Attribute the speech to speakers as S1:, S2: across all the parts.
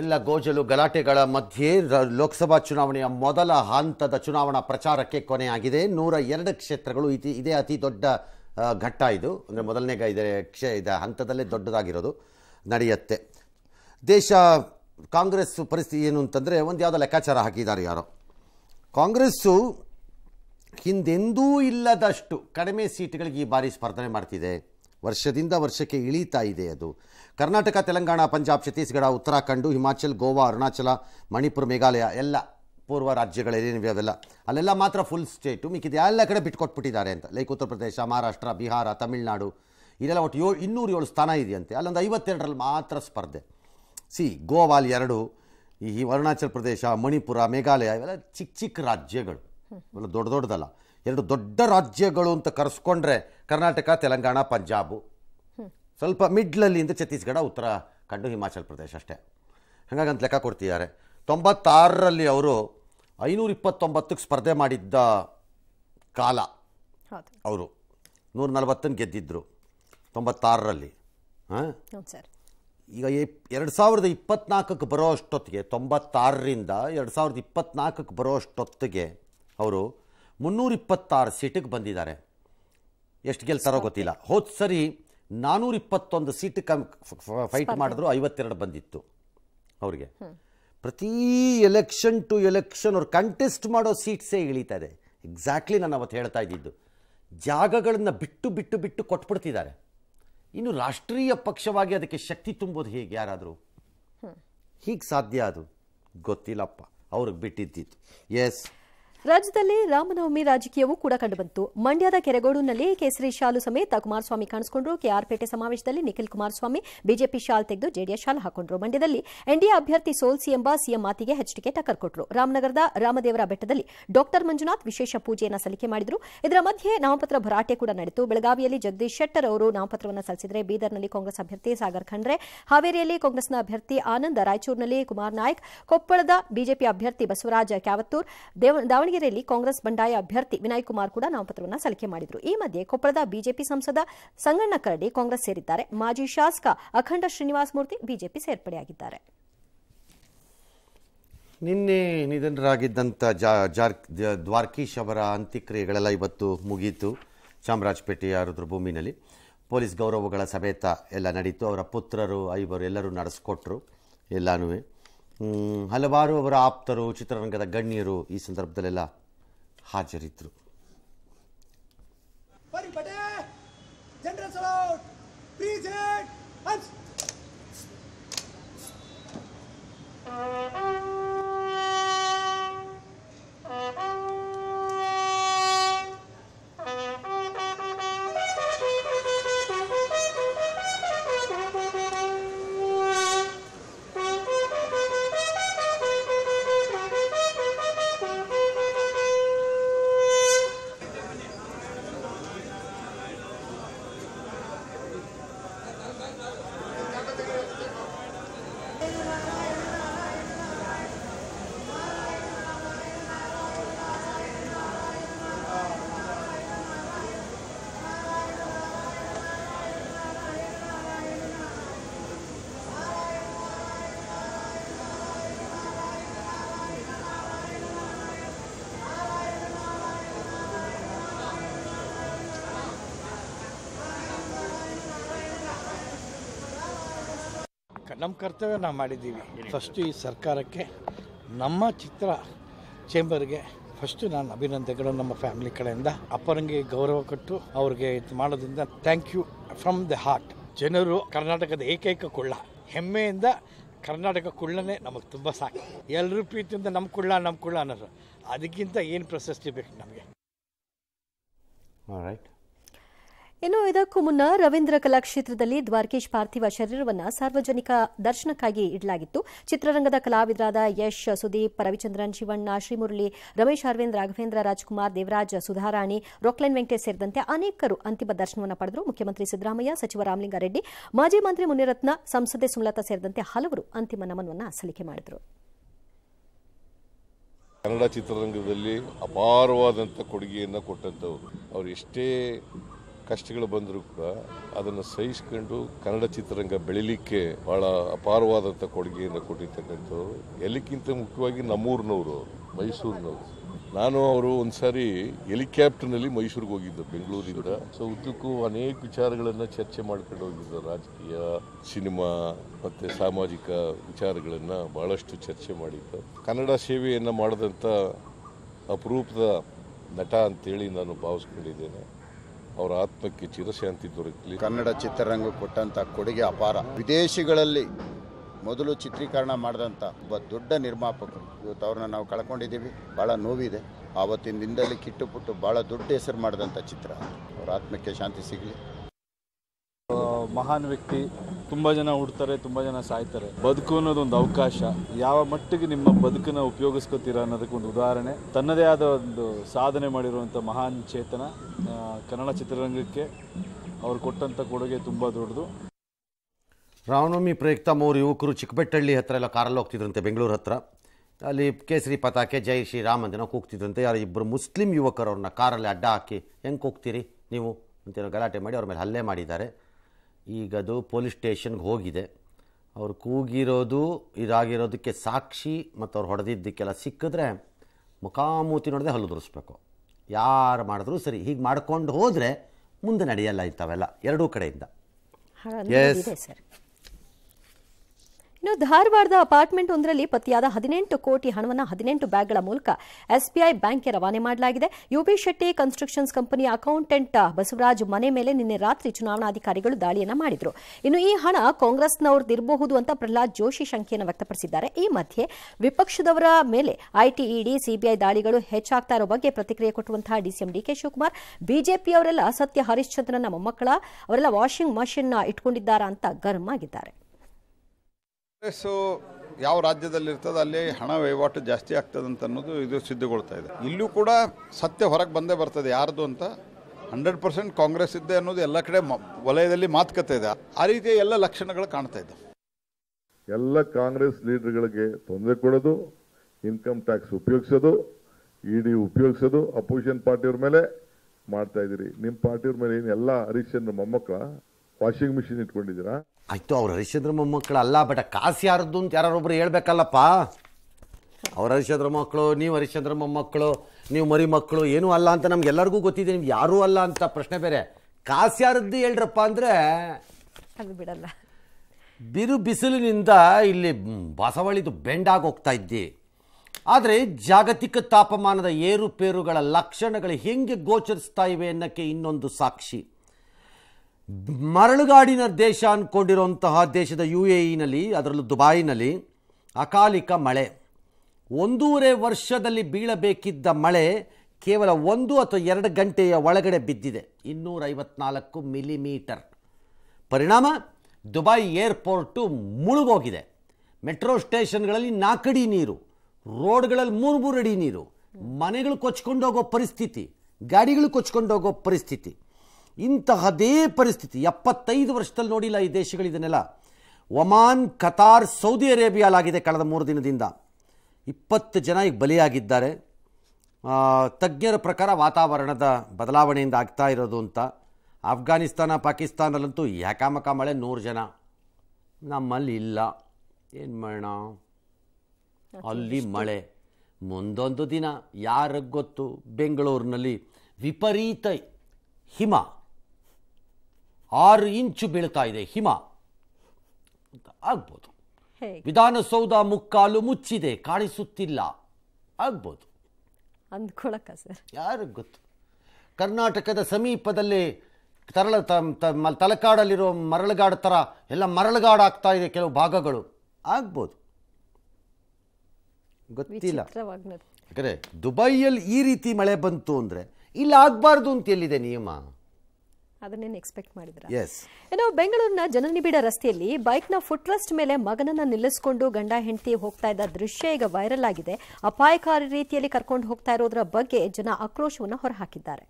S1: ಎಲ್ಲ ಗೋಜಲು ಗಲಾಟೆಗಳ ಮಧ್ಯೆ ಲೋಕಸಭಾ ಚುನಾವಣೆಯ ಮೊದಲ ಹಂತದ ಚುನಾವಣಾ ಪ್ರಚಾರಕ್ಕೆ ಕೊನೆಯಾಗಿದೆ ನೂರ ಎರಡು ಕ್ಷೇತ್ರಗಳು ಇತಿ ಇದೇ ಅತಿ ದೊಡ್ಡ ಘಟ್ಟ ಇದು ಅಂದರೆ ಮೊದಲನೇ ಇದೇ ಕ್ಷೇ ಇದ ಹಂತದಲ್ಲೇ ದೊಡ್ಡದಾಗಿರೋದು ನಡೆಯುತ್ತೆ ದೇಶ ಕಾಂಗ್ರೆಸ್ ಪರಿಸ್ಥಿತಿ ಏನು ಅಂತಂದರೆ ಒಂದು ಯಾವುದೋ ಲೆಕ್ಕಾಚಾರ ಹಾಕಿದ್ದಾರೆ ಯಾರೋ ಕಾಂಗ್ರೆಸ್ಸು ಹಿಂದೆಂದೂ ಇಲ್ಲದಷ್ಟು ಕಡಿಮೆ ಸೀಟುಗಳಿಗೆ ಈ ಬಾರಿ ಸ್ಪರ್ಧನೆ ಮಾಡ್ತಿದೆ ವರ್ಷದಿಂದ ವರ್ಷಕ್ಕೆ ಇಳಿತಾ ಇದೆ ಅದು ಕರ್ನಾಟಕ ತೆಲಂಗಾಣ ಪಂಜಾಬ್ ಛತ್ತೀಸ್ಗಢ ಉತ್ತರಾಖಂಡು ಹಿಮಾಚಲ್ ಗೋವಾ ಅರುಣಾಚಲ ಮಣಿಪುರ ಮೇಘಾಲಯ ಎಲ್ಲ ಪೂರ್ವ ರಾಜ್ಯಗಳೇನಿವೆ ಅವೆಲ್ಲ ಅಲ್ಲೆಲ್ಲ ಮಾತ್ರ ಫುಲ್ ಸ್ಟೇಟು ಮಿಕ್ಕಿದೆ ಎಲ್ಲ ಕಡೆ ಬಿಟ್ಕೊಟ್ಬಿಟ್ಟಿದ್ದಾರೆ ಅಂತ ಲೈಕ್ ಉತ್ತರ ಪ್ರದೇಶ ಮಹಾರಾಷ್ಟ್ರ ಬಿಹಾರ ತಮಿಳುನಾಡು ಇದೆಲ್ಲ ಒಟ್ಟು ಏಳು ಏಳು ಸ್ಥಾನ ಇದೆಯಂತೆ ಅಲ್ಲೊಂದು ಐವತ್ತೆರಡರಲ್ಲಿ ಮಾತ್ರ ಸ್ಪರ್ಧೆ ಸಿ ಅಲ್ಲಿ ಎರಡು ಈ ಅರುಣಾಚಲ ಪ್ರದೇಶ ಮಣಿಪುರ ಮೇಘಾಲಯ ಇವೆಲ್ಲ ಚಿಕ್ಕ ಚಿಕ್ಕ ರಾಜ್ಯಗಳು ಇವೆಲ್ಲ ದೊಡ್ಡ ದೊಡ್ಡದಲ್ಲ ಎರಡು ದೊಡ್ಡ ರಾಜ್ಯಗಳು ಅಂತ ಕರೆಸ್ಕೊಂಡ್ರೆ ಕರ್ನಾಟಕ ತೆಲಂಗಾಣ ಪಂಜಾಬು ಸ್ವಲ್ಪ ಮಿಡ್ಲಲ್ಲಿ ಇಂದ ಛತ್ತೀಸ್ಗಢ ಉತ್ತರ ಕಂಡು ಹಿಮಾಚಲ್ ಪ್ರದೇಶ ಅಷ್ಟೇ ಹಂಗಾಗಂತ ಲೆಕ್ಕ ಕೊಡ್ತಿದ್ದಾರೆ ತೊಂಬತ್ತಾರರಲ್ಲಿ ಅವರು ಐನೂರ ಇಪ್ಪತ್ತೊಂಬತ್ತಕ್ಕೆ ಸ್ಪರ್ಧೆ ಮಾಡಿದ್ದ ಕಾಲ ಅವರು ನೂರ ನಲವತ್ತನ್ನು ಗೆದ್ದಿದ್ದರು ತೊಂಬತ್ತಾರರಲ್ಲಿ ಹಾಂ ಸರ್ ಈಗ ಎರಡು ಸಾವಿರದ ಇಪ್ಪತ್ನಾಲ್ಕಕ್ಕೆ ಬರೋ ಅಷ್ಟೊತ್ತಿಗೆ ತೊಂಬತ್ತಾರರಿಂದ ಎರಡು ಸಾವಿರದ ಇಪ್ಪತ್ನಾಲ್ಕಕ್ಕೆ ಬರೋ ಅಷ್ಟೊತ್ತಿಗೆ ಅವರು ಮುನ್ನೂರಿಪ್ಪತ್ತಾರು ಸೀಟಿಗೆ ಬಂದಿದ್ದಾರೆ ಎಷ್ಟು ಗೆಲ್ತಾರೋ ಗೊತ್ತಿಲ್ಲ ಹೋದ್ ಸರಿ ನಾನೂರ ಇಪ್ಪತ್ತೊಂದು ಸೀಟ್ ಕಮ್ ಫೈಟ್ ಮಾಡಿದ್ರು ಐವತ್ತೆರಡು ಬಂದಿತ್ತು ಅವ್ರಿಗೆ ಪ್ರತಿ ಎಲೆಕ್ಷನ್ ಟು ಎಲೆಕ್ಷನ್ ಅವ್ರು ಕಂಟೆಸ್ಟ್ ಮಾಡೋ ಸೀಟ್ಸೇ ಇದೆ ಎಕ್ಸಾಕ್ಟ್ಲಿ ನಾನು ಅವತ್ತು ಹೇಳ್ತಾ ಇದ್ದಿದ್ದು ಜಾಗಗಳನ್ನು ಬಿಟ್ಟು ಬಿಟ್ಟು ಬಿಟ್ಟು ಕೊಟ್ಬಿಡ್ತಿದ್ದಾರೆ ಇನ್ನು ರಾಷ್ಟ್ರೀಯ ಪಕ್ಷವಾಗಿ ಅದಕ್ಕೆ ಶಕ್ತಿ ತುಂಬೋದು ಹೇಗೆ ಯಾರಾದರೂ ಹೀಗೆ ಸಾಧ್ಯ ಅದು ಗೊತ್ತಿಲ್ಲಪ್ಪ ಅವ್ರಿಗೆ ಬಿಟ್ಟಿದ್ದಿತ್ತು ಎಸ್
S2: ರಾಜ್ಯದಲ್ಲಿ ರಾಮನವಮಿ ರಾಜಕೀಯವೂ ಕೂಡ ಕಂಡುಬಂತು ಮಂಡ್ಯದ ಕೆರೆಗೋಡುನಲ್ಲಿ ಕೇಸರಿ ಶಾಲು ಸಮೇತ ಕುಮಾರಸ್ವಾಮಿ ಕಾಣಿಸಿಕೊಂಡ್ರು ಕೆಆರ್ಪೇಟೆ ಸಮಾವೇಶದಲ್ಲಿ ನಿಖಿಲ್ ಕುಮಾರಸ್ವಾಮಿ ಬಿಜೆಪಿ ಶಾಲ್ ತೆಗೆದು ಜೆಡಿಎಸ್ ಶಾಲ್ ಹಾಕೊಂಡ್ರು ಮಂಡ್ಯದಲ್ಲಿ ಎನ್ಡಿಎ ಅಭ್ಯರ್ಥಿ ಸೋಲ್ಸಿ ಎಂಬ ಸಿಎಂ ಮಾತಿಗೆ ಹೆಚ್ಚಿಗೆ ಟಕ್ಕರ್ ಕೊಟ್ಟರು ರಾಮನಗರದ ರಾಮದೇವರ ಬೆಟ್ಟದಲ್ಲಿ ಡಾಕ್ಟರ್ ಮಂಜುನಾಥ್ ವಿಶೇಷ ಪೂಜೆಯನ್ನು ಸಲ್ಲಿಕೆ ಮಾಡಿದರು ಇದರ ಮಧ್ಯೆ ನಾಮಪತ್ರ ಭರಾಟೆ ಕೂಡ ನಡೆಯಿತು ಬೆಳಗಾವಿಯಲ್ಲಿ ಜಗದೀಶ್ ಶೆಟ್ಟರ್ ಅವರು ನಾಮಪತ್ರವನ್ನು ಸಲ್ಲಿಸಿದರೆ ಬೀದರ್ನಲ್ಲಿ ಕಾಂಗ್ರೆಸ್ ಅಭ್ಯರ್ಥಿ ಸಾಗರ್ ಖಂಡ್ರೆ ಹಾವೇರಿಯಲ್ಲಿ ಕಾಂಗ್ರೆಸ್ನ ಅಭ್ಯರ್ಥಿ ಆನಂದ್ ರಾಯಚೂರಿನಲ್ಲಿ ಕುಮಾರ್ ನಾಯಕ್ ಕೊಪ್ಪಳದ ಬಿಜೆಪಿ ಅಭ್ಯರ್ಥಿ ಬಸವರಾಜ ಕ್ಯಾವತ್ತೂರ್ ದಾವಣಗೆರೆ ದಾವಣಗೆರೆಯಲ್ಲಿ ಕಾಂಗ್ರೆಸ್ ಬಂಡಾಯ ಅಭ್ಯರ್ಥಿ ವಿನಯ್ ಕುಮಾರ್ ಕೂಡ ನಾಮಪತ್ರವನ್ನು ಸಲ್ಲಿಕೆ ಮಾಡಿದರು ಈ ಮಧ್ಯೆ ಕೊಪ್ಪಳದ ಬಿಜೆಪಿ ಸಂಸದ ಸಂಗಣ್ಣ ಕರಡಿ ಕಾಂಗ್ರೆಸ್ ಸೇರಿದ್ದಾರೆ ಮಾಜಿ ಶಾಸಕ ಅಖಂಡ ಶ್ರೀನಿವಾಸ ಮೂರ್ತಿ ಬಿಜೆಪಿ ಸೇರ್ಪಡೆಯಾಗಿದ್ದಾರೆ
S1: ನಿನ್ನೆ ನಿಧನರಾಗಿದ್ದಂಥ ಜಾರ್ಕ್ ದ್ವಾರ್ಕೀಶ್ ಅವರ ಅಂತ್ಯಕ್ರಿಯೆಗಳೆಲ್ಲ ಇವತ್ತು ಮುಗಿಯಿತು ಚಾಮರಾಜಪೇಟೆಯ ರುದ್ರಭೂಮಿನಲ್ಲಿ ಪೊಲೀಸ್ ಗೌರವಗಳ ಸಮೇತ ಎಲ್ಲ ನಡೀತು ಅವರ ಪುತ್ರರು ಐವರು ಎಲ್ಲರೂ ನಡೆಸ್ಕೊಟ್ರು ಎಲ್ಲನೂ ಹಲವಾರು ಅವರ ಆಪ್ತರು ಚಿತ್ರರಂಗದ ಗಣ್ಯರು ಈ ಸಂದರ್ಭದಲ್ಲೆಲ್ಲ ಹಾಜರಿದ್ದರು ನಮ್ಮ ಕರ್ತವ್ಯ ನಾವು ಮಾಡಿದ್ದೀವಿ ಫಸ್ಟು ಈ ಸರ್ಕಾರಕ್ಕೆ ನಮ್ಮ ಚಿತ್ರ ಚೇಂಬರ್ಗೆ ಫಸ್ಟು ನಾನು ಅಭಿನಂದನೆಗಳು ನಮ್ಮ ಫ್ಯಾಮಿಲಿ ಕಡೆಯಿಂದ ಅಪ್ಪನಿಗೆ ಗೌರವ ಕೊಟ್ಟು ಅವ್ರಿಗೆ ಇದು ಮಾಡೋದ್ರಿಂದ thank you from the heart ಜನರು ಕರ್ನಾಟಕದ ಏಕೈಕ ಕುಳ್ಳ ಹೆಮ್ಮೆಯಿಂದ ಕರ್ನಾಟಕ ಕುಳ್ಳನೇ ನಮಗೆ ತುಂಬ ಸಾಕು ಎಲ್ಲರೂ ಪ್ರೀತಿಯಿಂದ ನಮ್ಮ ಕುಳ್ಳ ನಮ್ಮ ಕುಳ್ಳ ಅನ್ನೋರು ಅದಕ್ಕಿಂತ ಏನು ಪ್ರಶಸ್ತಿ ಬೇಕು ನಮಗೆ ರೈಟ್
S2: ಇನ್ನು ಇದಕ್ಕೂ ಮುನ್ನ ರವೀಂದ್ರ ಕಲಾಕ್ಷೇತ್ರದಲ್ಲಿ ದ್ವಾರಕೇಶ್ ಪಾರ್ಥಿವ ಶರೀರವನ್ನು ಸಾರ್ವಜನಿಕ ದರ್ಶನಕ್ಕಾಗಿ ಇಡಲಾಗಿತ್ತು ಚಿತ್ರರಂಗದ ಕಲಾವಿದರಾದ ಯಶ್ ಸುದೀಪ್ ರವಿಚಂದ್ರನ್ ಶಿವಣ್ಣ ಶ್ರೀಮುರಳಿ ರಮೇಶ್ ಅರವಿಂದ್ ರಾಘವೇಂದ್ರ ರಾಜ್ಕುಮಾರ್ ದೇವರಾಜ್ ಸುಧಾರಾಣಿ ರೊಕ್ಲೈನ್ ವೆಂಕಟೇಶ್ ಸೇರಿದಂತೆ ಅನೇಕರು ಅಂತಿಮ ದರ್ಶನವನ್ನು ಪಡೆದರು ಮುಖ್ಯಮಂತ್ರಿ ಸಿದ್ದರಾಮಯ್ಯ ಸಚಿವ ರಾಮಲಿಂಗಾರೆಡ್ಡಿ ಮಾಜಿ ಮಂತ್ರಿ ಮುನಿರತ್ನ ಸಂಸದೆ ಸುಮಲತಾ ಸೇರಿದಂತೆ ಹಲವರು ಅಂತಿಮ ನಮನವನ್ನು ಸಲ್ಲಿಕೆ ಮಾಡಿದರು
S1: ಕನ್ನಡ ಚಿತ್ರರಂಗದಲ್ಲಿ ಅಪಾರವಾದಂಥ ಕೊಡುಗೆಯನ್ನು ಕೊಟ್ಟಂಥವ್ರು ಅವರು ಎಷ್ಟೇ ಕಷ್ಟಗಳು ಬಂದರೂ ಕೂಡ ಅದನ್ನು ಸಹಿಸ್ಕೊಂಡು ಕನ್ನಡ ಚಿತ್ರರಂಗ ಬೆಳಿಲಿಕ್ಕೆ ಬಹಳ ಅಪಾರವಾದಂಥ ಕೊಡುಗೆಯನ್ನು ಕೊಟ್ಟಿರ್ತಕ್ಕಂಥವ್ರು ಎಲ್ಲಿಗಿಂತ ಮುಖ್ಯವಾಗಿ ನಮ್ಮೂರಿನವರು ಮೈಸೂರಿನವರು ನಾನು ಅವರು ಒಂದು ಸಾರಿ ಹೆಲಿಕ್ಯಾಪ್ಟರ್ನಲ್ಲಿ ಮೈಸೂರಿಗೆ ಹೋಗಿದ್ದೆ ಕೂಡ ಸೊ ಉದ್ದಕ್ಕೂ ಅನೇಕ ವಿಚಾರಗಳನ್ನು ಚರ್ಚೆ ಮಾಡ್ಕೊಂಡು ಹೋಗಿದ್ದರು ರಾಜಕೀಯ ಸಿನಿಮಾ ಮತ್ತು ಸಾಮಾಜಿಕ ವಿಚಾರಗಳನ್ನು ಭಾಳಷ್ಟು ಚರ್ಚೆ ಮಾಡಿದ್ದು ಕನ್ನಡ ಸೇವೆಯನ್ನು ಮಾಡಿದಂಥ ಅಪರೂಪದ ನಟ ಅಂತೇಳಿ ನಾನು ಭಾವಿಸ್ಕೊಂಡಿದ್ದೇನೆ ಅವರ ಆತ್ಮಕ್ಕೆ ಚಿರಶಾಂತಿ ದೊರಕಲಿ ಕನ್ನಡ ಚಿತ್ರರಂಗ ಕೊಟ್ಟಂತ ಕೊಡುಗೆ ಅಪಾರ ವಿದೇಶಿಗಳಲ್ಲಿ ಮೊದಲು ಚಿತ್ರೀಕರಣ ಮಾಡಿದಂಥ ಒಬ್ಬ ದೊಡ್ಡ ನಿರ್ಮಾಪಕರು ಇವತ್ತು ಅವ್ರನ್ನ ನಾವು ಕಳ್ಕೊಂಡಿದ್ದೀವಿ ಭಾಳ ನೋವಿದೆ ಆವತ್ತಿನ ದಿನದಲ್ಲಿ ಕಿಟ್ಟು ಪುಟ್ಟು ಭಾಳ ದೊಡ್ಡ ಹೆಸರು ಮಾಡಿದಂಥ ಚಿತ್ರ ಅವರ ಆತ್ಮಕ್ಕೆ ಶಾಂತಿ ಸಿಗಲಿ ಮಹಾನ್ ವ್ಯಕ್ತಿ ತುಂಬ ಜನ ಹುಡ್ತಾರೆ ತುಂಬ ಜನ ಸಾಯ್ತಾರೆ ಬದುಕು ಅನ್ನೋದೊಂದು ಅವಕಾಶ ಯಾವ ಮಟ್ಟಿಗೆ ನಿಮ್ಮ ಬದುಕನ್ನು ಉಪಯೋಗಿಸ್ಕೋತೀರ ಅನ್ನೋದಕ್ಕೆ ಒಂದು ಉದಾಹರಣೆ ತನ್ನದೇ ಆದ ಒಂದು ಸಾಧನೆ ಮಾಡಿರುವಂಥ ಮಹಾನ್ ಚೇತನ ಕನ್ನಡ ಚಿತ್ರರಂಗಕ್ಕೆ ಅವರು ಕೊಟ್ಟಂಥ ಕೊಡುಗೆ ತುಂಬ ದೊಡ್ಡದು ರಾಮನವಮಿ ಪ್ರಯುಕ್ತ ಮೂರು ಯುವಕರು ಚಿಕ್ಕಬೆಟ್ಟಳ್ಳಿ ಹತ್ರ ಎಲ್ಲ ಕಾರಲ್ಲಿ ಹೋಗ್ತಿದ್ರಂತೆ ಬೆಂಗಳೂರು ಹತ್ರ ಅಲ್ಲಿ ಕೇಸರಿ ಪತಾಕೆ ಜೈ ಶ್ರೀರಾಮ್ ಅಂತ ಕೂಗ್ತಿದ್ರಂತೆ ಯಾರು ಇಬ್ಬರು ಮುಸ್ಲಿಂ ಯುವಕರು ಅವ್ರನ್ನ ಕಾರಲ್ಲಿ ಅಡ್ಡ ಹಾಕಿ ಹೆಂಗೆ ಹೋಗ್ತೀರಿ ನೀವು ಅಂತೇನೋ ಗಲಾಟೆ ಮಾಡಿ ಅವ್ರ ಮೇಲೆ ಹಲ್ಲೆ ಮಾಡಿದ್ದಾರೆ ಈಗ ಅದು ಪೊಲೀಸ್ ಸ್ಟೇಷನ್ಗೆ ಹೋಗಿದೆ ಅವ್ರು ಕೂಗಿರೋದು ಇದಾಗಿರೋದಕ್ಕೆ ಸಾಕ್ಷಿ ಮತ್ತು ಅವ್ರು ಹೊಡೆದಿದ್ದಕ್ಕೆಲ್ಲ ಸಿಕ್ಕಿದ್ರೆ ಮುಖಾಮೂತಿ ನೋಡದೆ ಹಲ್ಲು ಯಾರು ಮಾಡಿದ್ರು ಸರಿ ಹೀಗೆ ಮಾಡ್ಕೊಂಡು ಹೋದರೆ ಮುಂದೆ ನಡೆಯಲ್ಲ ಇಂಥವೆಲ್ಲ ಎರಡೂ
S2: ಕಡೆಯಿಂದ ಇನ್ನು ಧಾರವಾಡದ ಅಪಾರ್ಟ್ಮೆಂಟ್ ಒಂದರಲ್ಲಿ ಪತಿಯಾದ ಹದಿನೆಂಟು ಕೋಟಿ ಹಣವನ್ನು ಹದಿನೆಂಟು ಬ್ಯಾಗ್ಗಳ ಮೂಲಕ ಎಸ್ಬಿಐ ಬ್ಯಾಂಕ್ಗೆ ರವಾನೆ ಮಾಡಲಾಗಿದೆ ಯುಬಿ ಶೆಟ್ಟಿ ಕನ್ಸ್ಟ್ರಕ್ಷನ್ಸ್ ಕಂಪನಿಯ ಅಕೌಂಟೆಂಟ್ ಬಸವರಾಜ್ ಮನೆ ಮೇಲೆ ನಿನ್ನೆ ರಾತ್ರಿ ಚುನಾವಣಾಧಿಕಾರಿಗಳು ದಾಳಿಯನ್ನು ಮಾಡಿದರು ಇನ್ನು ಈ ಹಣ ಕಾಂಗ್ರೆಸ್ನವರದಿರಬಹುದು ಅಂತ ಪ್ರಹ್ಲಾದ್ ಜೋಶಿ ಶಂಕೆಯನ್ನು ವ್ಯಕ್ತಪಡಿಸಿದ್ದಾರೆ ಈ ಮಧ್ಯೆ ವಿಪಕ್ಷದವರ ಮೇಲೆ ಐಟಿಇಡಿ ಸಿಬಿಐ ದಾಳಿಗಳು ಹೆಚ್ಚಾಗ್ತಾ ಇರೋ ಬಗ್ಗೆ ಪ್ರತಿಕ್ರಿಯೆ ಕೊಟ್ಟುವಂತಹ ಡಿಸಿಎಂ ಡಿಕೆ ಶಿವಕುಮಾರ್ ಬಿಜೆಪಿಯವರೆಲ್ಲ ಸತ್ಯ ಹರಿಶ್ಚಂದ್ರನ ಮೊಮ್ಮಕ್ಕಳ ಅವರೆಲ್ಲ ವಾಷಿಂಗ್ ಮಷಿನ್ ಇಟ್ಕೊಂಡಿದ್ದಾರಾ ಅಂತ ಗರ್ಮ್ ಆಗಿದ್ದಾರೆ
S1: ಕಾಂಗ್ರೆಸ್ಸು ಯಾವ ರಾಜ್ಯದಲ್ಲಿರ್ತದೆ ಅಲ್ಲಿ ಹಣ ವಹಿವಾಟು ಜಾಸ್ತಿ ಆಗ್ತದೆ ಅಂತ ಅನ್ನೋದು ಇದು ಸಿದ್ಧಗೊಳ್ತಾ ಇದೆ ಇಲ್ಲೂ ಕೂಡ ಸತ್ಯ ಹೊರಗೆ ಬಂದೇ ಬರ್ತದೆ ಯಾರ್ದು ಅಂತ ಹಂಡ್ರೆಡ್ ಪರ್ಸೆಂಟ್ ಕಾಂಗ್ರೆಸ್ ಇದ್ದೆ ಅನ್ನೋದು ಎಲ್ಲ ಕಡೆ ವಲಯದಲ್ಲಿ ಮಾತುಕತೆ ಇದೆ ಆ ರೀತಿಯ ಎಲ್ಲ ಲಕ್ಷಣಗಳು ಕಾಣ್ತಾ ಇದೆ
S2: ಎಲ್ಲ ಕಾಂಗ್ರೆಸ್ ಲೀಡರ್ಗಳಿಗೆ ತೊಂದರೆ ಕೊಡೋದು ಇನ್ಕಮ್ ಟ್ಯಾಕ್ಸ್ ಉಪಯೋಗಿಸೋದು ಇಡಿ ಉಪಯೋಗಿಸೋದು ಅಪೋಸಿಷನ್ ಪಾರ್ಟಿಯವ್ರ ಮೇಲೆ ಮಾಡ್ತಾ ಇದ್ದೀರಿ ನಿಮ್ಮ ಪಾರ್ಟಿಯವ್ರ ಮೇಲೆ ಏನು ಎಲ್ಲ ಹರೀಶ್ ಮೊಮ್ಮಕ್ಕಳ ವಾಷಿಂಗ್ ಮಿಷಿನ್ ಇಟ್ಕೊಂಡಿದ್ದೀರಾ
S1: ಆಯ್ತು ಅವ್ರ ಹರಿಶ್ಚಂದ್ರ ಮೊಮ್ಮಕ್ಕಳು ಅಲ್ಲ ಬಟ್ ಕಾಸು ಯಾರದ್ದು ಅಂತ ಯಾರೊಬ್ರು ಹೇಳ್ಬೇಕಲ್ಲಪ್ಪ ಅವ್ರ ಹರಿಶ್ಚಂದ್ರ ಮಕ್ಕಳು ನೀವು ಹರಿಶ್ಚಂದ್ರ ಮೊಮ್ಮಕ್ಕಳು ನೀವು ಮರಿ ಮಕ್ಕಳು ಏನೂ ಅಲ್ಲ ಅಂತ ಎಲ್ಲರಿಗೂ ಗೊತ್ತಿದೆ ನಿಮ್ಗೆ ಯಾರೂ ಅಲ್ಲ ಅಂತ ಪ್ರಶ್ನೆ ಬೇರೆ ಕಾಸು ಯಾರದ್ದು ಹೇಳ್ರಪ್ಪ ಅಂದರೆ ಅದು ಬಿಡಲ್ಲ ಬಿರು ಬಿಸಿಲಿನಿಂದ ಇಲ್ಲಿ ಬಸವಳಿದು ಬೆಂಡಾಗಿ ಹೋಗ್ತಾ ಇದ್ದಿ ಆದರೆ ಜಾಗತಿಕ ತಾಪಮಾನದ ಏರುಪೇರುಗಳ ಲಕ್ಷಣಗಳು ಹೆಂಗೆ ಗೋಚರಿಸ್ತಾ ಇವೆ ಅನ್ನೋಕ್ಕೆ ಇನ್ನೊಂದು ಸಾಕ್ಷಿ ಮರಳುಗಾಡಿನ ದೇಶ ಅಂದ್ಕೊಂಡಿರುವಂತಹ ದೇಶದ ಯು ಎ ಇನಲ್ಲಿ ಅದರಲ್ಲೂ ದುಬಾಯಿನಲ್ಲಿ ಅಕಾಲಿಕ ಮಳೆ ಒಂದೂವರೆ ವರ್ಷದಲ್ಲಿ ಬೀಳಬೇಕಿದ್ದ ಮಳೆ ಕೇವಲ ಒಂದು ಅಥವಾ ಎರಡು ಗಂಟೆಯ ಒಳಗಡೆ ಬಿದ್ದಿದೆ ಇನ್ನೂರೈವತ್ನಾಲ್ಕು ಮಿಲಿಮೀಟರ್ ಪರಿಣಾಮ ದುಬೈ ಏರ್ಪೋರ್ಟು ಮುಳುಗೋಗಿದೆ ಮೆಟ್ರೋ ಸ್ಟೇಷನ್ಗಳಲ್ಲಿ ನಾಲ್ಕಡಿ ನೀರು ರೋಡ್ಗಳಲ್ಲಿ ಮೂರು ಮೂರು ಅಡಿ ನೀರು ಮನೆಗಳು ಕೊಚ್ಕೊಂಡೋಗೋ ಪರಿಸ್ಥಿತಿ ಗಾಡಿಗಳು ಕೊಚ್ಕೊಂಡೋಗೋ ಪರಿಸ್ಥಿತಿ ಇಂತಹದೇ ಪರಿಸ್ಥಿತಿ ಎಪ್ಪತ್ತೈದು ವರ್ಷದಲ್ಲಿ ನೋಡಿಲ್ಲ ಈ ದೇಶಗಳಿದನ್ನೆಲ್ಲ ಒಮಾನ್ ಕತಾರ್ ಸೌದಿ ಅರೇಬಿಯಾಲಾಗಿದೆ ಕಳೆದ ಮೂರು ದಿನದಿಂದ ಇಪ್ಪತ್ತು ಜನ ಈಗ ಬಲಿಯಾಗಿದ್ದಾರೆ ತಜ್ಞರ ಪ್ರಕಾರ ವಾತಾವರಣದ ಬದಲಾವಣೆಯಿಂದ ಆಗ್ತಾ ಇರೋದು ಅಂತ ಆಫ್ಘಾನಿಸ್ತಾನ ಪಾಕಿಸ್ತಾನದಲ್ಲಂತೂ ಯಾಕಾಮಕ ಮಳೆ ನೂರು ಜನ ನಮ್ಮಲ್ಲಿ ಇಲ್ಲ ಏನು ಮಾಡೋಣ ಅಲ್ಲಿ ಮಳೆ ಮುಂದೊಂದು ದಿನ ಯಾರಿಗೆ ಗೊತ್ತು ಬೆಂಗಳೂರಿನಲ್ಲಿ ವಿಪರೀತ ಹಿಮ ಆರು ಇಂಚು ಬೀಳ್ತಾ ಇದೆ ಹಿಮ ಆಗ್ಬೋದು ವಿಧಾನಸೌಧ ಮುಕ್ಕಾಲು ಮುಚ್ಚಿದೆ ಕಾಣಿಸುತ್ತಿಲ್ಲ ಆಗ್ಬೋದು
S2: ಅಂದ್ಕೊಳಕ ಸರ್
S1: ಯಾರು ಗೊತ್ತು ಕರ್ನಾಟಕದ ಸಮೀಪದಲ್ಲಿ ತರಳ ತಲಕಾಡಲ್ಲಿರೋ ಮರಳುಗಾಡ ಥರ ಎಲ್ಲ ಮರಳುಗಾಡು ಆಗ್ತಾ ಇದೆ ಕೆಲವು ಭಾಗಗಳು ಆಗ್ಬೋದು ಗೊತ್ತಿಲ್ಲ
S2: ಯಾಕಂದರೆ
S1: ದುಬೈಯಲ್ಲಿ ಈ ರೀತಿ ಮಳೆ ಬಂತು ಅಂದರೆ ಇಲ್ಲಿ ಆಗಬಾರ್ದು ಅಂತ ಎಲ್ಲಿದೆ ನಿಯಮ
S2: ಅದನ್ನೇನು ಎಕ್ಸ್ಪೆಕ್ಟ್ ಮಾಡಿದ್ರ ಏನೋ ಬೆಂಗಳೂರಿನ ಜನನಿಬಿಡ ರಸ್ತೆಯಲ್ಲಿ ಬೈಕ್ನ ಫುಟ್ ರಸ್ಟ್ ಮೇಲೆ ಮಗನನ್ನ ನಿಲ್ಲಿಸಿಕೊಂಡು ಗಂಡ ಹೆಂಡತಿ ಹೋಗ್ತಾ ಇದ್ದ ದೃಶ್ಯ ಈಗ ವೈರಲ್ ಆಗಿದೆ ಅಪಾಯಕಾರಿ ರೀತಿಯಲ್ಲಿ ಕರ್ಕೊಂಡು ಹೋಗ್ತಾ ಇರೋದ್ರ ಬಗ್ಗೆ ಜನ ಆಕ್ರೋಶವನ್ನು ಹೊರಹಾಕಿದ್ದಾರೆ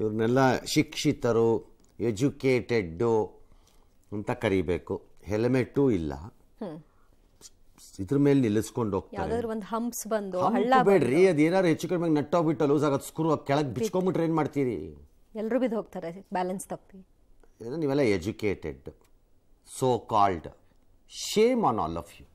S1: ಇವ್ರನ್ನೆಲ್ಲ ಶಿಕ್ಷಿತರು ಎಜುಕೇಟೆಡ್ಡು ಅಂತ ಕರಿಬೇಕು ಹೆಲ್ಮೆಟ್ ಇಲ್ಲ ಇದ್ರ ಮೇಲೆ ನಿಲ್ಲಿಸ್ಕೊಂಡು
S2: ಹೋಗ್ತಾರೆ ಬೇಡ್ರಿ
S1: ಅದು ಹೆಚ್ಚು ಕಡಿಮೆ ನಟ್ಟೋಗ್ಬಿಟ್ಟು ಲೂಸ್ ಆಗೋದು ಸ್ಕ್ರೂ ಕೆಳಗೆ ಬಿಚ್ಕೊಂಬಿಟ್ರೆ ಏನು ಮಾಡ್ತೀರಿ
S2: ಎಲ್ಲರೂ ಬಿದ್ದು ಹೋಗ್ತಾರೆ ಬ್ಯಾಲೆನ್ಸ್ ತಪ್ಪಿ
S1: ನೀವೆಲ್ಲ educated so called shame on all of you